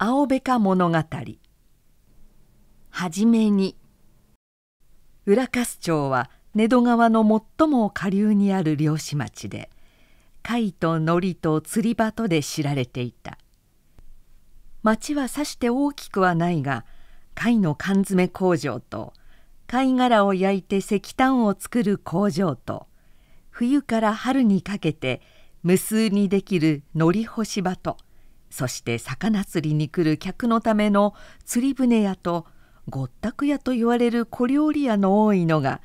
青べか物語はじめに浦粕町は根戸川の最も下流にある漁師町で貝と海苔と釣り場とで知られていた町はさして大きくはないが貝の缶詰工場と貝殻を焼いて石炭を作る工場と冬から春にかけて無数にできる海苔干し場とそして魚釣りに来る客のための釣り船屋とごったく屋と言われる小料理屋の多いのが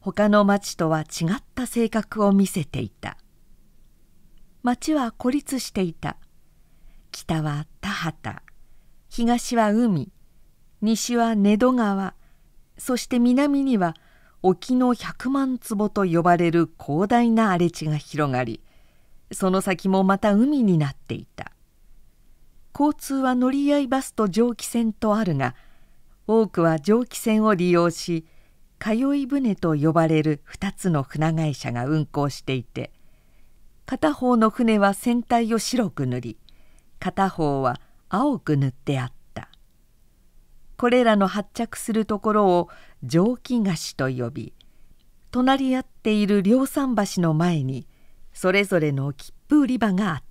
他の町とは違った性格を見せていた町は孤立していた北は田畑東は海西は根戸川そして南には沖の百万坪と呼ばれる広大な荒れ地が広がりその先もまた海になっていた交通は乗り合いバスと蒸気船とあるが多くは蒸気船を利用し通い船と呼ばれる2つの船会社が運航していて片方の船は船体を白く塗り片方は青く塗ってあったこれらの発着するところを蒸気菓子と呼び隣り合っている量産橋の前にそれぞれの切符売り場があっ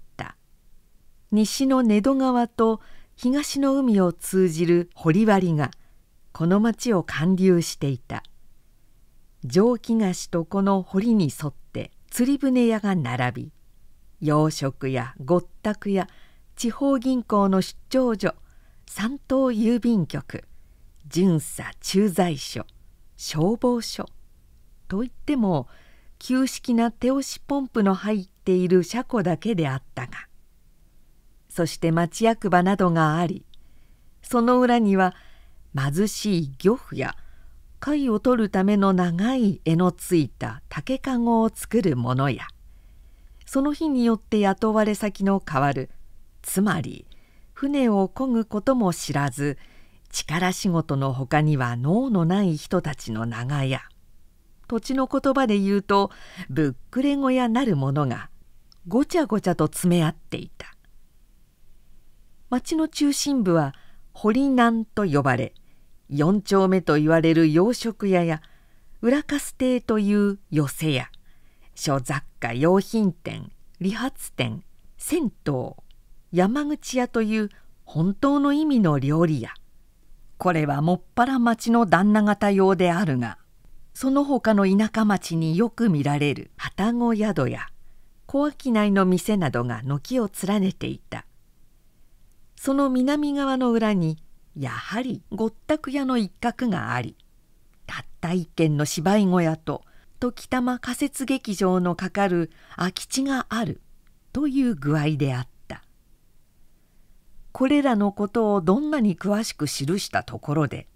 西の根戸川と東の海を通じる堀割がこの町を貫流していた蒸気菓子とこの堀に沿って釣り船屋が並び洋食やごったくや地方銀行の出張所三島郵便局巡査駐在所消防署といっても旧式な手押しポンプの入っている車庫だけであったがそして町役場などがありその裏には貧しい漁夫や貝を取るための長い柄のついた竹籠を作るものやその日によって雇われ先の変わるつまり船を漕ぐことも知らず力仕事のほかには能のない人たちの長屋土地の言葉で言うとぶっくれ小屋なるものがごちゃごちゃと詰め合っていた町の中心部は堀南と呼ばれ4丁目といわれる洋食屋や裏カス亭という寄せ屋諸雑貨用品店理髪店銭湯山口屋という本当の意味の料理屋これはもっぱら町の旦那方用であるがその他の田舎町によく見られる旅籠宿や小商いの店などが軒を連ねていたその南側の裏にやはりごったく屋の一角がありたった一軒の芝居小屋と時たま仮設劇場のかかる空き地があるという具合であったこれらのことをどんなに詳しく記したところで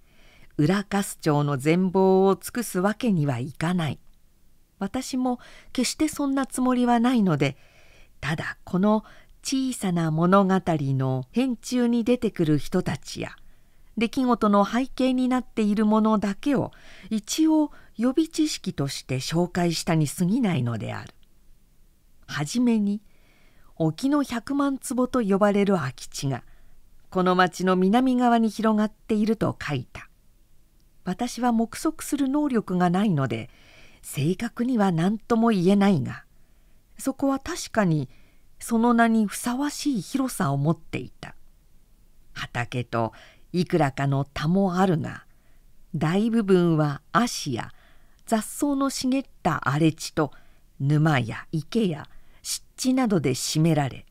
浦粕町の全貌を尽くすわけにはいかない私も決してそんなつもりはないのでただこの小さな物語の編集に出てくる人たちや出来事の背景になっているものだけを一応予備知識として紹介したに過ぎないのである。はじめに沖の百万坪と呼ばれる空き地がこの町の南側に広がっていると書いた。私は目測する能力がないので正確には何とも言えないがそこは確かにその名にふさわしい広さを持っていた畑といくらかの田もあるが大部分は葦や雑草の茂った荒れ地と沼や池や湿地などで占められ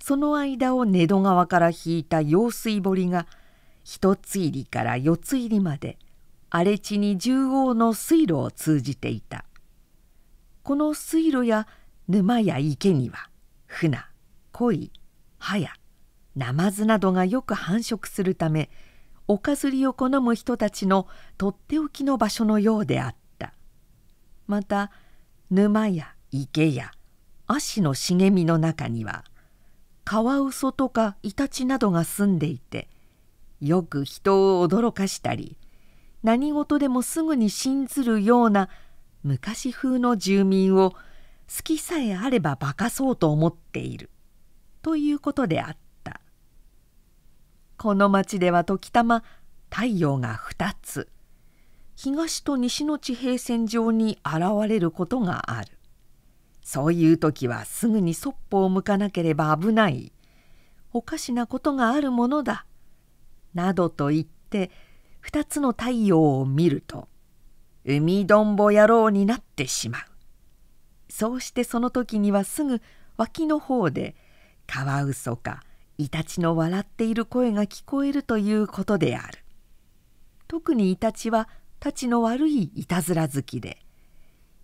その間を根戸川から引いた用水堀が一つ入りから四つ入りまで荒れ地に縦横の水路を通じていたこの水路や沼や池にはフナコイハヤナマズなどがよく繁殖するためおかずりを好む人たちのとっておきの場所のようであったまた沼や池や葦の茂みの中にはカワウソとかイタチなどが住んでいてよく人を驚かしたり何事でもすぐに信ずるような昔風の住民を月さえあれば化かそうと思っているということであったこの町では時たま太陽が二つ東と西の地平線上に現れることがあるそういう時はすぐにそっぽを向かなければ危ないおかしなことがあるものだなどと言って二つの太陽を見ると海どんぼ野郎になってしまうそうしてその時にはすぐ脇の方でカワウソかイタチの笑っている声が聞こえるということである特にイタチはたちの悪いいたずら好きで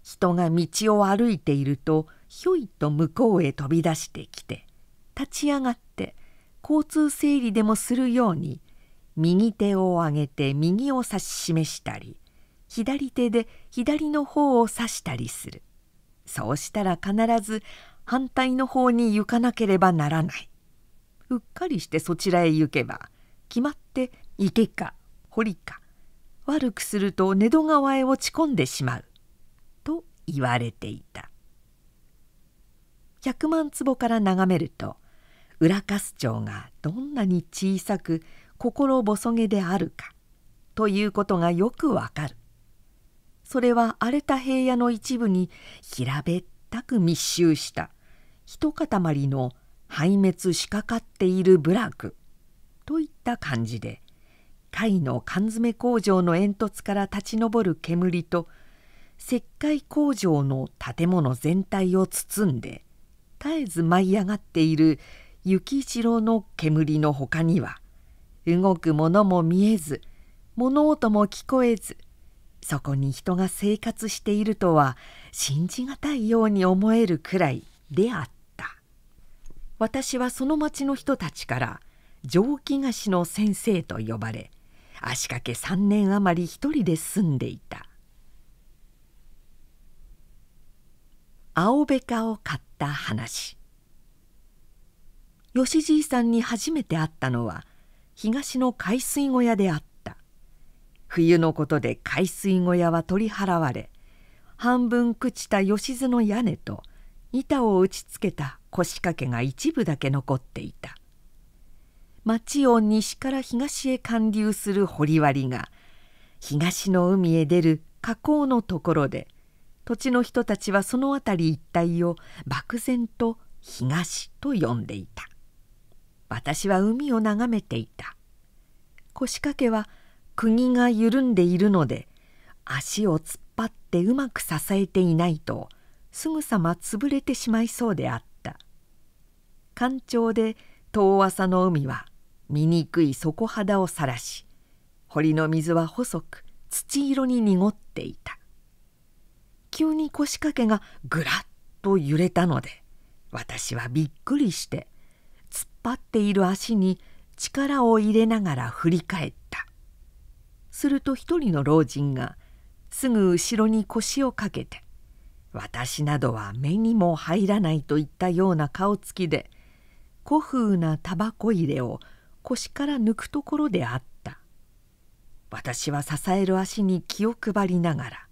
人が道を歩いているとひょいと向こうへ飛び出してきて立ち上がって交通整理でもするように右手を上げて右を指し示したり左手で左の方を指したりする。そうしたら必ず反対の方に行かなければならない。うっかりしてそちらへ行けば決まって池か堀か悪くすると寝戸川へ落ち込んでしまうと言われていた100万坪から眺めると浦粕町がどんなに小さく心細げであるかということがよくわかるそれは荒れた平野の一部に平べったく密集した一塊の廃滅しかかっている部落といった感じで貝の缶詰工場の煙突から立ち上る煙と石灰工場の建物全体を包んで絶えず舞い上がっている雪一郎の煙のほかには動くものも見えず物音も聞こえずそこに人が生活しているとは信じがたいように思えるくらいであった私はその町の人たちから蒸気菓子の先生と呼ばれ足掛け3年余り一人で住んでいた青べかを買った話吉じいさんに初めて会ったのは東の海水小屋であった冬のことで海水小屋は取り払われ半分朽ちた吉津の屋根と板を打ちつけた腰掛けが一部だけ残っていた町を西から東へ貫流する掘割が東の海へ出る河口のところで土地の人たちはその辺り一帯を漠然と東と呼んでいた私は海を眺めていた腰掛けは「釘が緩んでいるので足を突っ張ってうまく支えていないとすぐさま潰れてしまいそうであった干潮で遠浅の海は醜い底肌をさらし堀の水は細く土色に濁っていた急に腰掛けがぐらっと揺れたので私はびっくりして突っ張っている足に力を入れながら振り返ったすると一人の老人がすぐ後ろに腰をかけて「私などは目にも入らない」といったような顔つきで古風なタバコ入れを腰から抜くところであった私は支える足に気を配りながら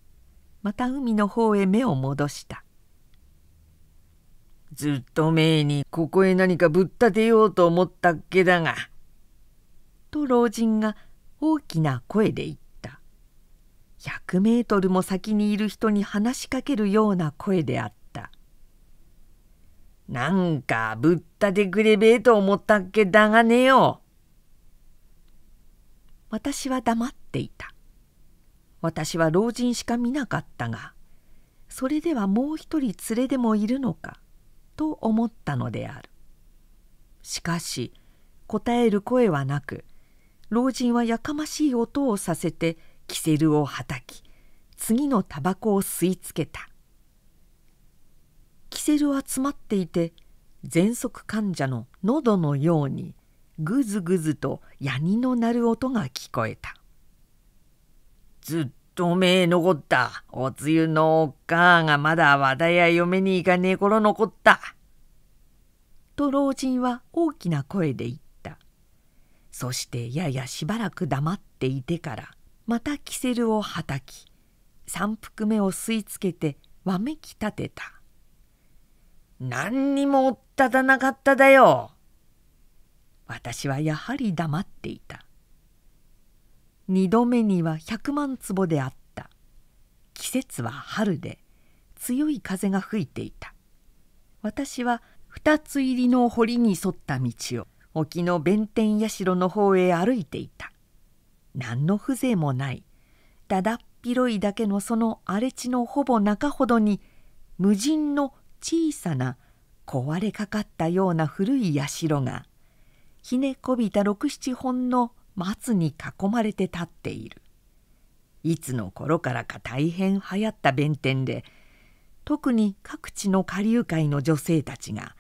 また海の方へ目を戻したずっとめにここへ何かぶったてようと思ったっけだが」と老人が「大きな声で言った100メートルも先にいる人に話しかけるような声であった「なんかぶったでくれべえと思ったっけだがねよ」私は黙っていた私は老人しか見なかったがそれではもう一人連れでもいるのかと思ったのであるしかし答える声はなく老人はやかましい音をさせてキセルをはたき次のタバコを吸いつけたキセルは詰まっていて喘息患者の喉のようにぐずぐずとヤニの鳴る音が聞こえた「ずっとめえ残ったおつゆのおっかがまだ和田や嫁に行かねえ頃残った」と老人は大きな声で言っそしてややしばらく黙っていてからまたキセルをはたき三服目を吸いつけてわめき立てた「何にもおったたなかっただよ」私はやはり黙っていた二度目には百万坪であった季節は春で強い風が吹いていた私は二つ入りの堀に沿った道を沖の弁天社の方へ歩いていた何の風情もないだだっ広いだけのその荒れ地のほぼ中ほどに無人の小さな壊れかかったような古い社がひねこびた六七本の松に囲まれて立っているいつの頃からか大変流行った弁天で特に各地の下流界の女性たちが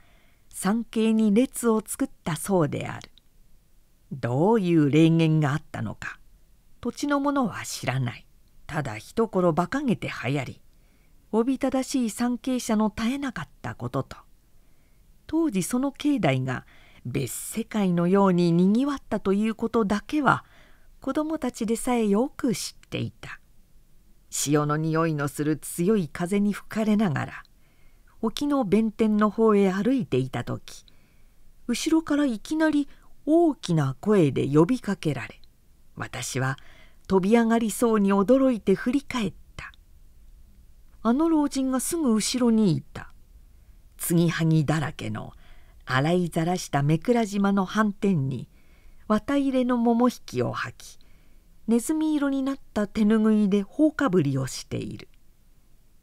参詣に列を作ったそうであるどういう霊言があったのか土地の者は知らないただ一頃馬鹿げて流行りおびただしい参詣者の絶えなかったことと当時その境内が別世界のようににぎわったということだけは子供たちでさえよく知っていた潮の匂いのする強い風に吹かれながら沖の弁天の方へ歩いていた時後ろからいきなり大きな声で呼びかけられ私は飛び上がりそうに驚いて振り返ったあの老人がすぐ後ろにいた継ぎはぎだらけの洗いざらした目倉島の斑点に綿入れの桃引きを履きネズミ色になった手ぬぐいで放火ぶりをしている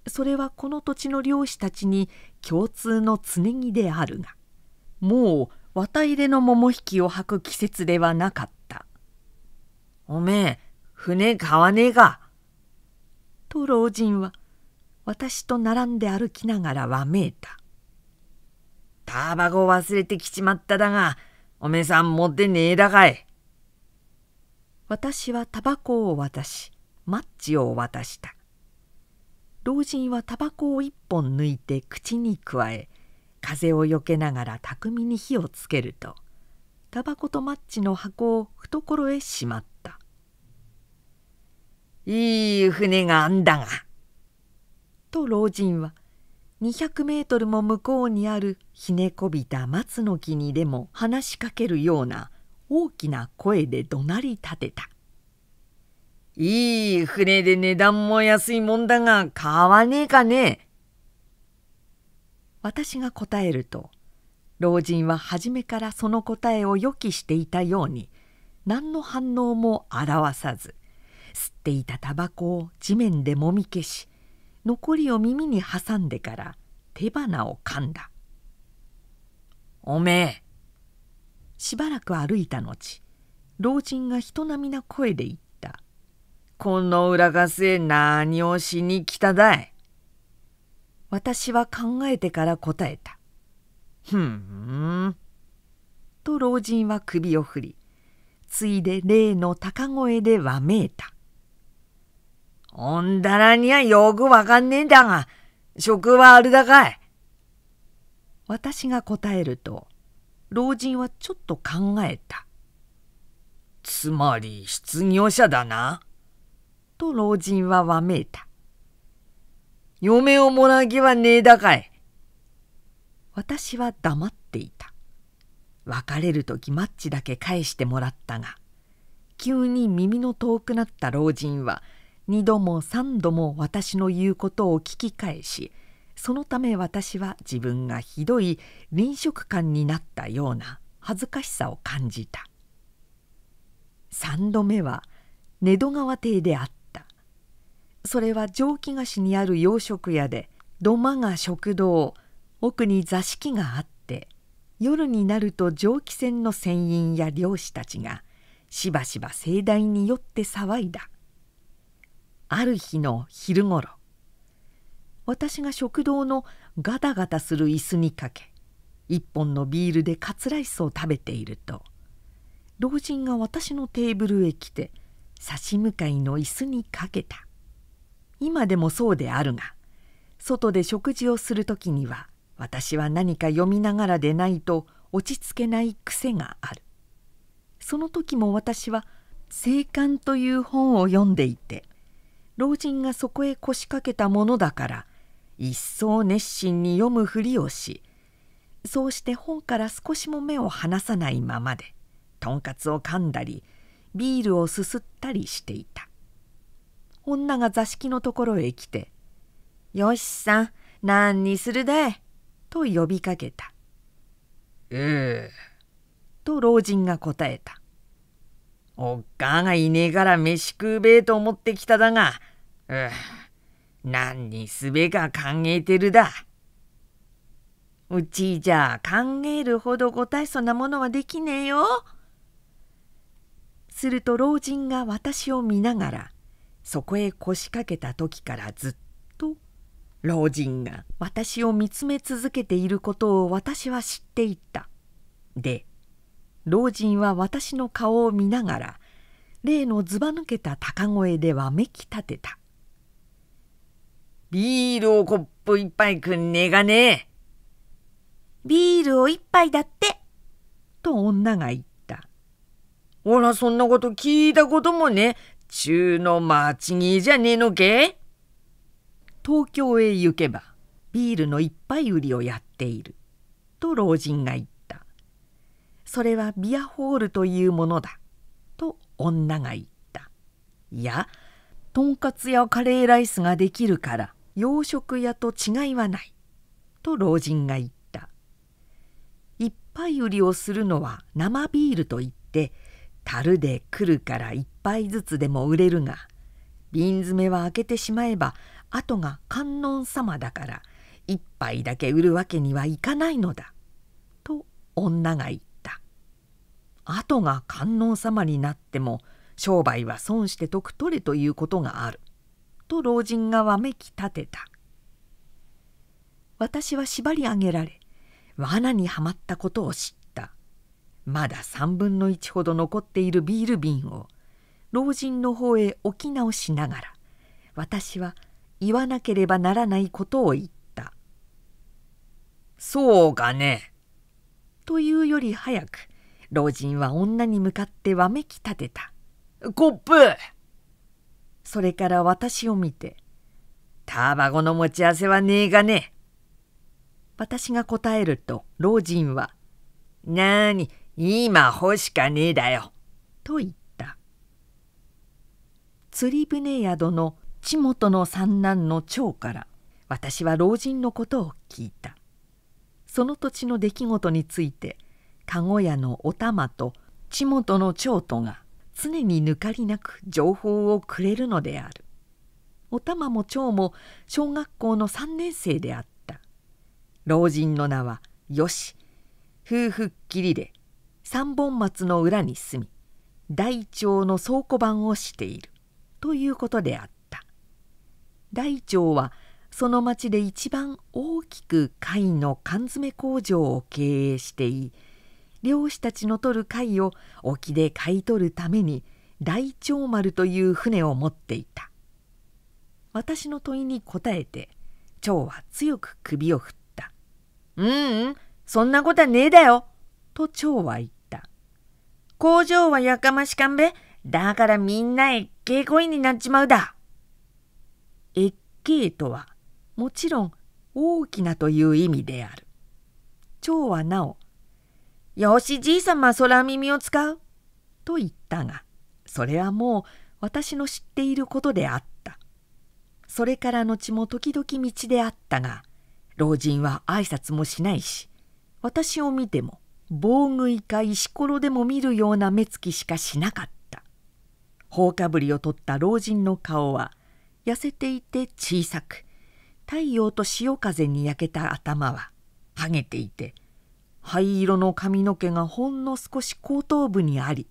それはこの土地の漁師たちに共通の常着であるがもう綿入れの桃引きを履く季節ではなかった「おめえ船買わねえか」と老人は私と並んで歩きながらわめいた「タバコ忘れてきちまっただがおめえさん持ってねえだかい」私はタバコを渡しマッチを渡した老人はタバコを一本抜いて口にくわえ風をよけながら巧みに火をつけるとタバコとマッチの箱を懐へしまった「いい船があんだが」と老人は200メートルも向こうにあるひねこびた松の木にでも話しかけるような大きな声で怒鳴り立てた。いい船で値段も安いもんだが買わねえかね。私が答えると老人は初めからその答えを予期していたように何の反応も表さず吸っていたタバコを地面でもみ消し残りを耳に挟んでから手花を噛んだ。おめえしばらく歩いた後老人が人並みな声で言っこの裏稼せ何をしに来ただい私は考えてから答えた。ふん。と老人は首を振り、ついで例の高声でわめいた。おんだらにはよくわかんねえんだが、職はあるだかい。私が答えると、老人はちょっと考えた。つまり失業者だな。と老人はわめいた。嫁をもらう気はねえだかい。私は黙っていた。別れる時マッチだけ返してもらったが、急に耳の遠くなった老人は、二度も三度も私の言うことを聞き返し、そのため私は自分がひどい臨食感になったような恥ずかしさを感じた。三度目は、根戸川邸であっそれは蒸気菓子にある洋食屋で土間が食堂奥に座敷があって夜になると蒸気船の船員や漁師たちがしばしば盛大に酔って騒いだある日の昼ごろ私が食堂のガタガタする椅子にかけ一本のビールでカツライスを食べていると老人が私のテーブルへ来て差し向かいの椅子にかけた今でもそうであるが外で食事をする時には私は何か読みながらでないと落ち着けない癖があるその時も私は「生還」という本を読んでいて老人がそこへ腰掛けたものだから一層熱心に読むふりをしそうして本から少しも目を離さないままでとんかつを噛んだりビールをすすったりしていた女が座敷のところへ来て「よしさん何にするで?」と呼びかけた。ええ。と老人が答えた。おっかがいねえから飯食うべえと思ってきただが、うん、何にすべか考えてるだ。うちじゃ考えるほどごそうなものはできねえよ。すると老人が私を見ながら、そこへ腰掛けた時からずっと老人が私を見つめ続けていることを私は知っていた。で老人は私の顔を見ながら例のずば抜けた高声でわめき立てた。ビールをコップ一杯くんねえがねえ。ビールを一杯だって。と女が言った。おらそんなこと聞いたこともね中の間違いじゃねえのけ東京へ行けばビールの一杯売りをやっている」と老人が言った「それはビアホールというものだ」と女が言った「いやとんかつやカレーライスができるから洋食屋と違いはない」と老人が言った「いっぱい売りをするのは生ビールといって樽で来るから1杯ずつでも売れるが瓶詰めは開けてしまえば後が観音様だから1杯だけ売るわけにはいかないのだ」と女が言った後が観音様になっても商売は損して得取れということがあると老人がわめき立てた私は縛り上げられ罠にはまったことを知っまだ3分の1ほど残っているビール瓶を老人の方へ置き直しながら私は言わなければならないことを言った「そうかね」というより早く老人は女に向かってわめき立てた「コップ!」それから私を見て「タバコの持ち合わせはねえがね」私が答えると老人は「なーに今欲しかねえだよ」と言った釣り船宿の地元の三男の長から私は老人のことを聞いたその土地の出来事について籠屋のお玉と地元の長とが常に抜かりなく情報をくれるのであるお玉も長も小学校の3年生であった老人の名はよし夫婦っきりで三本松の裏に住み大腸の倉庫番をしているということであった大腸はその町で一番大きく貝の缶詰工場を経営していい漁師たちの取る貝を沖で買い取るために大腸丸という船を持っていた私の問いに答えて蝶は強く首を振った「うんうんそんなことはねえだよ」と蝶は言っ工場はやかましかんべ。だからみんな越境コインになっちまうだ。越境とは、もちろん大きなという意味である。蝶はなお、よしじいさま空耳を使う。と言ったが、それはもう私の知っていることであった。それから後も時々道であったが、老人は挨拶もしないし、私を見ても防具いか石ころでも見るような目つきしかしなかった放火ぶりを取った老人の顔は痩せていて小さく太陽と潮風に焼けた頭ははげていて灰色の髪の毛がほんの少し後頭部にあり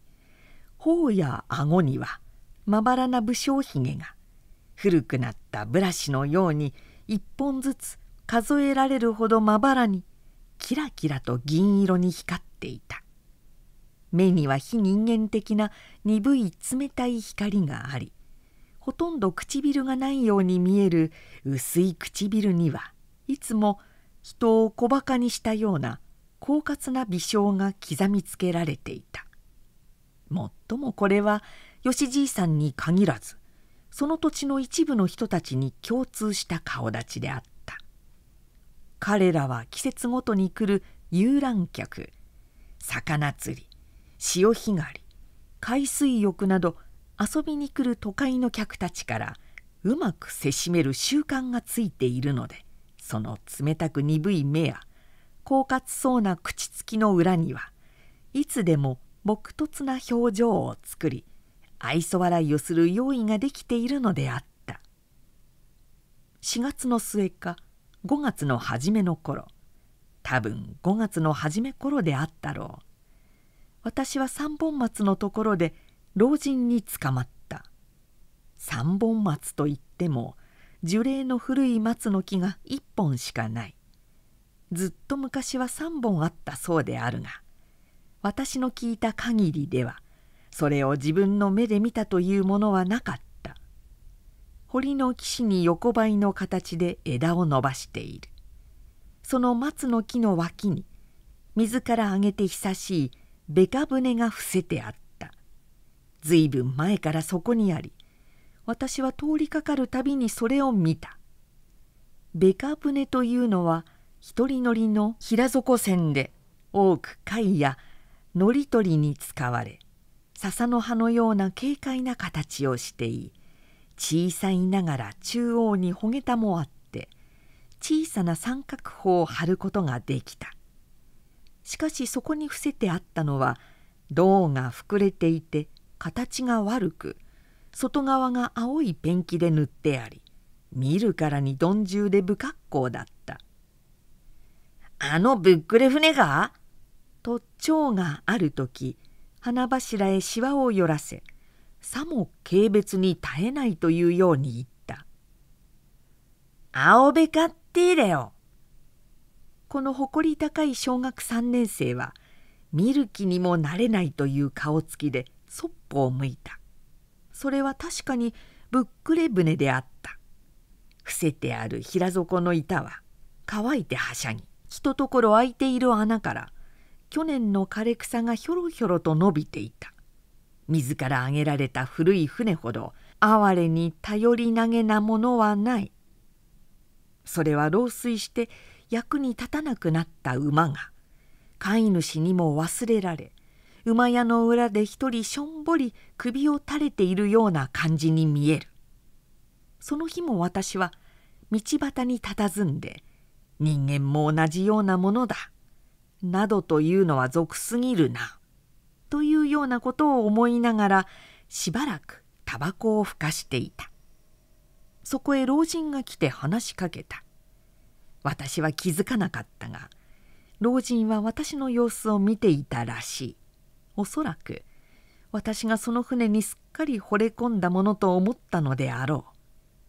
頬や顎にはまばらな武将ひげが古くなったブラシのように一本ずつ数えられるほどまばらにキラキラと銀色に光っていた目には非人間的な鈍い冷たい光がありほとんど唇がないように見える薄い唇にはいつも人を小バカにしたような狡猾な微笑が刻みつけられていたもっともこれは吉じいさんに限らずその土地の一部の人たちに共通した顔立ちであった。彼らは季節ごとに来る遊覧客魚釣り潮干狩り海水浴など遊びに来る都会の客たちからうまくせしめる習慣がついているのでその冷たく鈍い目や狡猾そうな口つきの裏にはいつでも朴突な表情を作り愛想笑いをする用意ができているのであった4月の末か5月の初めの頃多分5月の初め頃であったろう私は三本松のところで老人に捕まった三本松といっても樹齢の古い松の木が一本しかないずっと昔は三本あったそうであるが私の聞いた限りではそれを自分の目で見たというものはなかった堀の岸に横ばいの形で枝を伸ばしているその松の木の脇に水から上げて久しいべか舟が伏せてあったずいぶん前からそこにあり私は通りかかるたびにそれを見たべか舟というのは一人乗りの平底船で多く貝や乗り取りに使われ笹の葉のような軽快な形をしていい小さいながら中央にほげたもあって小さな三角砲を張ることができたしかしそこに伏せてあったのは銅が膨れていて形が悪く外側が青いペンキで塗ってあり見るからに鈍重で不格好だった「あのぶっくれ船が?」と蝶がある時花柱へしわを寄らせさも軽蔑に絶えないというように言った「青べかってれよ」この誇り高い小学3年生は見る気にもなれないという顔つきでそっぽを向いたそれは確かにぶっくれ船であった伏せてある平底の板は乾いてはしゃぎひとところ空いている穴から去年の枯れ草がひょろひょろと伸びていた自ら挙げられた古い船ほど哀れに頼りなげなものはないそれは老衰して役に立たなくなった馬が飼い主にも忘れられ馬屋の裏で一人しょんぼり首を垂れているような感じに見えるその日も私は道端に佇んで「人間も同じようなものだ」などというのは俗すぎるなようなことを思いながらしばらくタバコをふかしていたそこへ老人が来て話しかけた私は気づかなかったが老人は私の様子を見ていたらしいおそらく私がその船にすっかり惚れ込んだものと思ったのであろ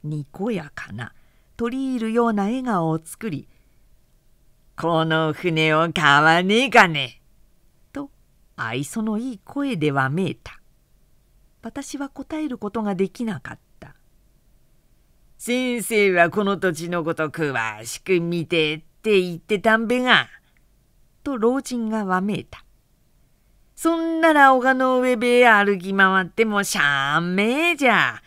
うにこやかな取り入るような笑顔を作り「この船を買わねえかね」愛想のいい声でわめいた私は答えることができなかった先生はこの土地のこと詳しく見てって言ってたんべが」と老人がわめいたそんなら丘の上べ歩き回ってもしゃんめえじゃ。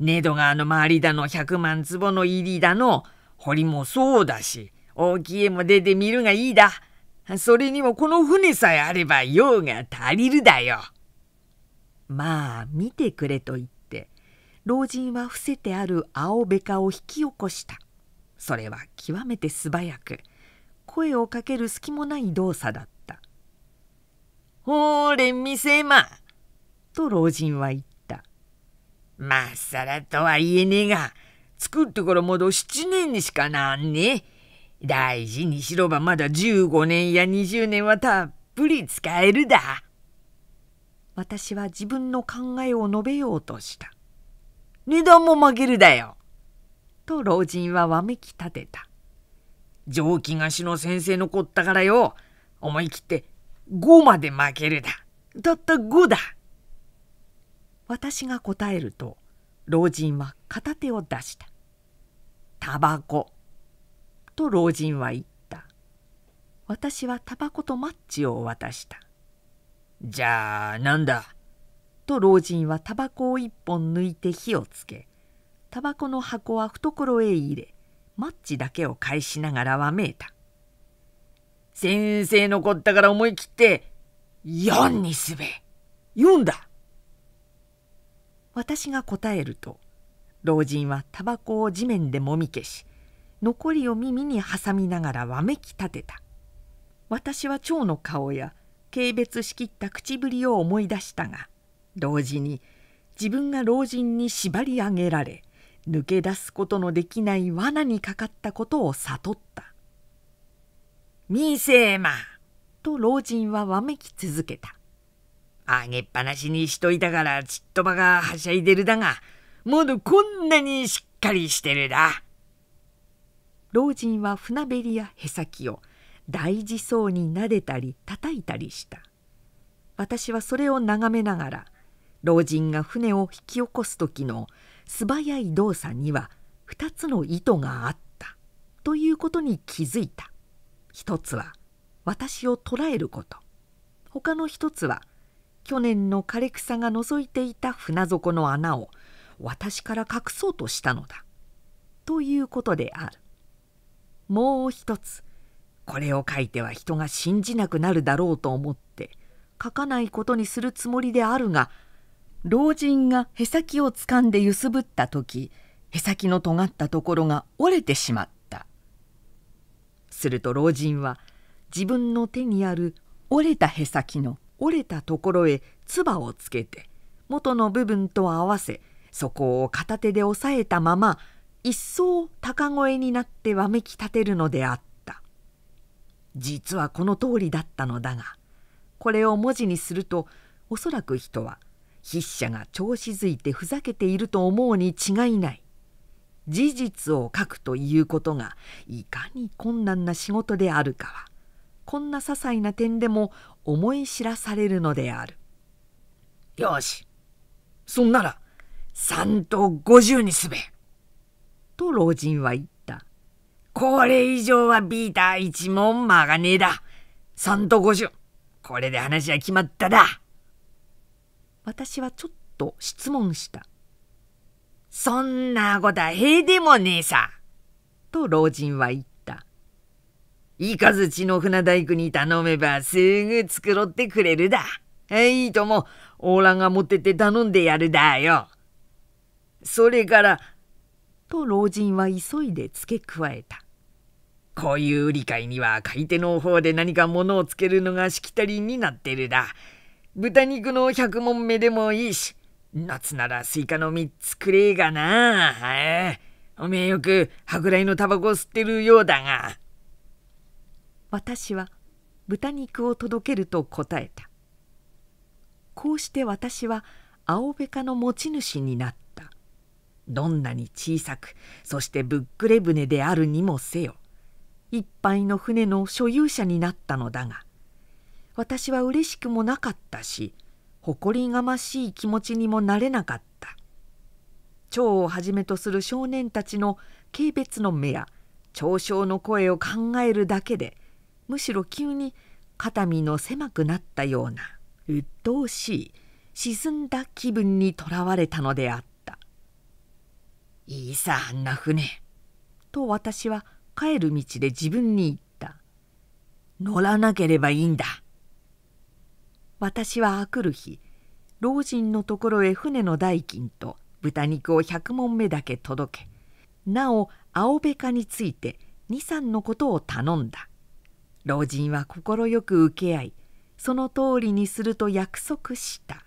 ネ戸川の周りだの百万坪の入りだの、堀もそうだし、大きい絵も出てみるがいいだ。それにもこの船さえあれば用が足りるだよ。まあ見てくれと言って老人は伏せてある青べかを引き起こした。それは極めて素早く声をかける隙もない動作だった。ほれ見せまと老人は言った。まっさらとは言えねえが作ってからまだ7年にしかなんねえ。大事にしろばまだ15年や20年はたっぷり使えるだ。私は自分の考えを述べようとした。値段も負けるだよ。と老人はわめき立てた。蒸気菓子の先生残ったからよ。思い切って5まで負けるだ。たった5だ。私が答えると老人は片手を出した。タバコ。と老人は言った私はタバコとマッチを渡したじゃあなんだと老人はタバコを一本抜いて火をつけタバコの箱は懐へ入れマッチだけを返しながらわめいた先生のこったから思い切って4にすべ4だ私が答えると老人はタバコを地面でもみ消し残りを耳に挟みながらわめき立てた私は蝶の顔や軽蔑しきった口ぶりを思い出したが同時に自分が老人に縛り上げられ抜け出すことのできない罠にかかったことを悟った「ミセーマ!」と老人はわめき続けた「上げっぱなしにしといたからちっとばがはしゃいでるだがもうこんなにしっかりしてるだ」。老人は船べりやへさきを大事そうに撫でたり叩いたりした私はそれを眺めながら老人が船を引き起こす時の素早い動作には二つの意図があったということに気づいた一つは私を捕らえること他の一つは去年の枯れ草が覗いていた船底の穴を私から隠そうとしたのだということであるもう一つこれを書いては人が信じなくなるだろうと思って書かないことにするつもりであるが老人がへさきをつかんで揺すぶった時へさきの尖ったところが折れてしまったすると老人は自分の手にある折れたへさきの折れたところへ唾をつけて元の部分と合わせそこを片手で押さえたまま一層高声になってわめき立てるのであった実はこの通りだったのだがこれを文字にするとおそらく人は筆者が調子づいてふざけていると思うに違いない事実を書くということがいかに困難な仕事であるかはこんな些細な点でも思い知らされるのであるよしそんなら3と50にすべと老人は言った。これ以上はビーター一問曲がねえだ。三と五十。これで話は決まっただ。私はちょっと質問した。そんなことはへえでもねえさ。と老人は言った。いかずちの船大工に頼めばすぐ作ろってくれるだ。いいとも、オーラが持ってて頼んでやるだよ。それから、と老人は急いで付け加えたこういう理解には買い手の方で何か物をつけるのがしきたりになってるだ豚肉の百問目でもいいし夏ならスイカの三つくれえがなあおめえよく舶来のタバコ吸ってるようだが私は豚肉を届けると答えたこうして私は青べかの持ち主になったどんなに小さくそしてぶっくれ船であるにもせよ一杯の船の所有者になったのだが私はうれしくもなかったし誇りがましい気持ちにもなれなかった蝶をはじめとする少年たちの軽蔑の目や嘲笑の声を考えるだけでむしろ急に肩身の狭くなったような鬱陶しい沈んだ気分にとらわれたのであった。いいさあんな船」と私は帰る道で自分に言った「乗らなければいいんだ」私はあくる日老人のところへ船の代金と豚肉を100文目だけ届けなお青べかについて23のことを頼んだ老人は快く受け合いその通りにすると約束した